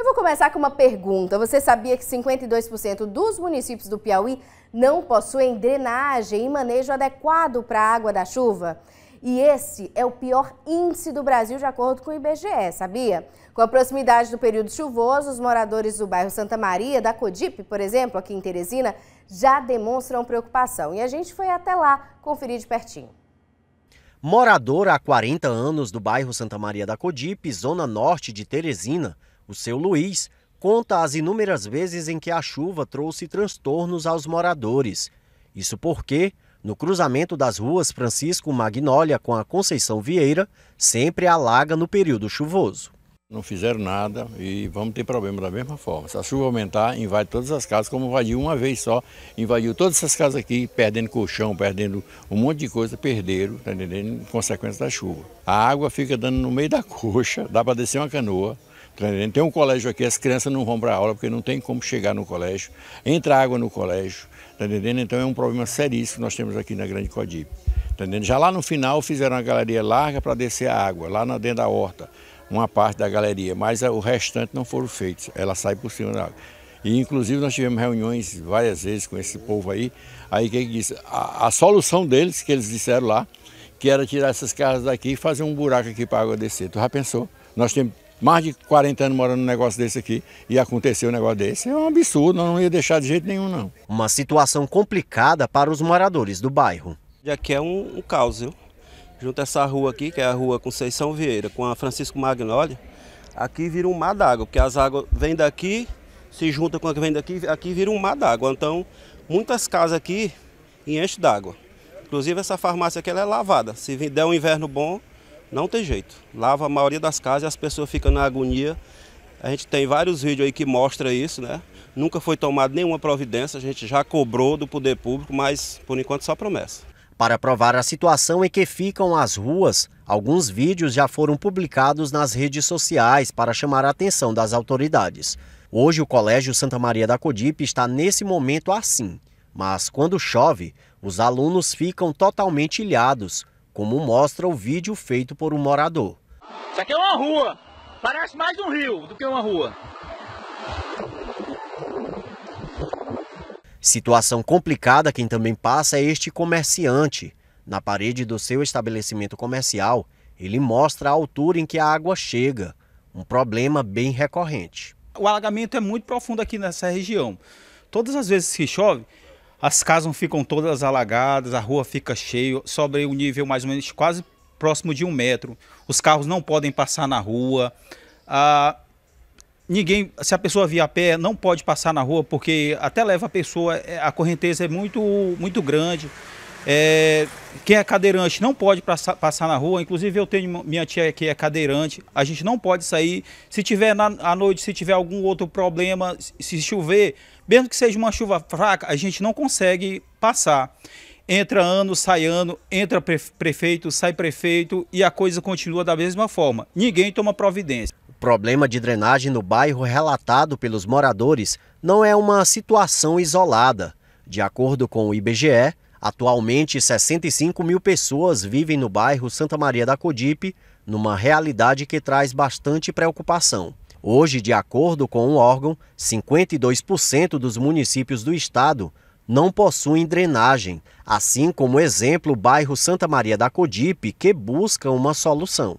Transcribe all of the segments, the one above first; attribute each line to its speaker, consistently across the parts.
Speaker 1: Eu vou começar com uma pergunta. Você sabia que 52% dos municípios do Piauí não possuem drenagem e manejo adequado para a água da chuva? E esse é o pior índice do Brasil, de acordo com o IBGE, sabia? Com a proximidade do período chuvoso, os moradores do bairro Santa Maria, da Codip, por exemplo, aqui em Teresina, já demonstram preocupação. E a gente foi até lá conferir de pertinho. Moradora há 40 anos do bairro Santa Maria da Codip, zona norte de Teresina, o seu Luiz conta as inúmeras vezes em que a chuva trouxe transtornos aos moradores. Isso porque, no cruzamento das ruas Francisco Magnólia com a
Speaker 2: Conceição Vieira, sempre alaga no período chuvoso. Não fizeram nada e vamos ter problema da mesma forma. Se a chuva aumentar, invade todas as casas, como invadiu uma vez só, invadiu todas essas casas aqui, perdendo colchão, perdendo um monte de coisa, perderam, tá entendendo? Em consequência da chuva. A água fica dando no meio da coxa, dá para descer uma canoa, tem um colégio aqui, as crianças não vão para a aula porque não tem como chegar no colégio, entra água no colégio, tá entendendo? Então é um problema seríssimo que nós temos aqui na Grande Codip. Tá entendendo? Já lá no final fizeram uma galeria larga para descer a água, lá dentro da horta, uma parte da galeria, mas o restante não foram feitos, ela sai por cima da água. E inclusive nós tivemos reuniões várias vezes com esse povo aí, aí que disse, a, a solução deles, que eles disseram lá, que era tirar essas casas daqui e fazer um buraco aqui para a água descer. Tu já pensou? Nós temos mais de 40 anos morando num negócio desse aqui e aconteceu um negócio desse. É um absurdo, não ia deixar de jeito nenhum, não. Uma situação
Speaker 1: complicada para os moradores do bairro.
Speaker 3: aqui é um, um caos, viu? Junto a essa rua aqui, que é a rua Conceição Vieira, com a Francisco Magnólia, aqui vira um mar d'água, porque as águas vêm daqui, se junta com a que vem daqui, aqui vira um mar d'água. Então, muitas casas aqui enchem d'água. Inclusive, essa farmácia aqui ela é lavada. Se der um inverno bom, não tem jeito. Lava a maioria das casas e as pessoas ficam na agonia. A gente tem vários vídeos aí que mostra isso, né? Nunca foi tomada nenhuma providência, a gente já cobrou do poder público, mas por enquanto só promessa.
Speaker 1: Para provar a situação em que ficam as ruas, alguns vídeos já foram publicados nas redes sociais para chamar a atenção das autoridades. Hoje o Colégio Santa Maria da Codipe está nesse momento assim, mas quando chove, os alunos ficam totalmente ilhados, como mostra o vídeo feito por um morador.
Speaker 4: Isso aqui é uma rua, parece mais um rio do que uma rua.
Speaker 1: Situação complicada quem também passa é este comerciante. Na parede do seu estabelecimento comercial, ele mostra a altura em que a água chega, um problema bem recorrente.
Speaker 4: O alagamento é muito profundo aqui nessa região. Todas as vezes que chove, as casas ficam todas alagadas, a rua fica cheia, sobre o um nível mais ou menos quase próximo de um metro. Os carros não podem passar na rua. Ah, ninguém, se a pessoa vier a pé, não pode passar na rua porque até leva a pessoa, é, a correnteza é muito, muito grande. É, quem é cadeirante não pode passar, passar na rua. Inclusive, eu tenho minha tia que é cadeirante. A gente não pode sair. Se tiver na, à noite, se tiver algum outro problema, se chover, mesmo que seja uma chuva fraca, a gente não consegue passar. Entra ano, sai ano, entra prefeito, sai prefeito e a coisa continua da mesma forma. Ninguém toma providência.
Speaker 1: O problema de drenagem no bairro relatado pelos moradores não é uma situação isolada. De acordo com o IBGE, Atualmente, 65 mil pessoas vivem no bairro Santa Maria da Codipe, numa realidade que traz bastante preocupação. Hoje, de acordo com o um órgão, 52% dos municípios do estado não possuem drenagem, assim como exemplo o bairro Santa Maria da Codipe, que busca
Speaker 2: uma solução.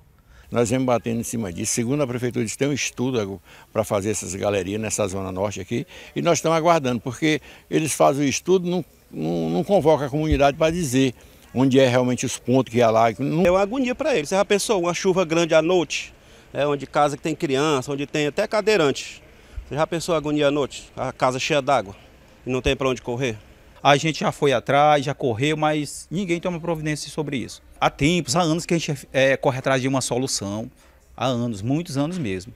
Speaker 2: Nós vamos batendo em cima disso. Segundo a prefeitura, eles têm um estudo para fazer essas galerias nessa zona norte aqui. E nós estamos aguardando, porque eles fazem o estudo, não, não, não convoca a comunidade para dizer onde é realmente os pontos que é lá. Não... É uma agonia
Speaker 3: para eles. Você já pensou uma chuva grande à noite, é, onde casa que tem criança, onde tem até cadeirante.
Speaker 4: Você já pensou a agonia à noite? A casa cheia d'água e não tem para onde correr? A gente já foi atrás, já correu, mas ninguém toma providência sobre isso. Há tempos, há anos que a gente é, corre atrás de uma solução. Há anos, muitos anos mesmo.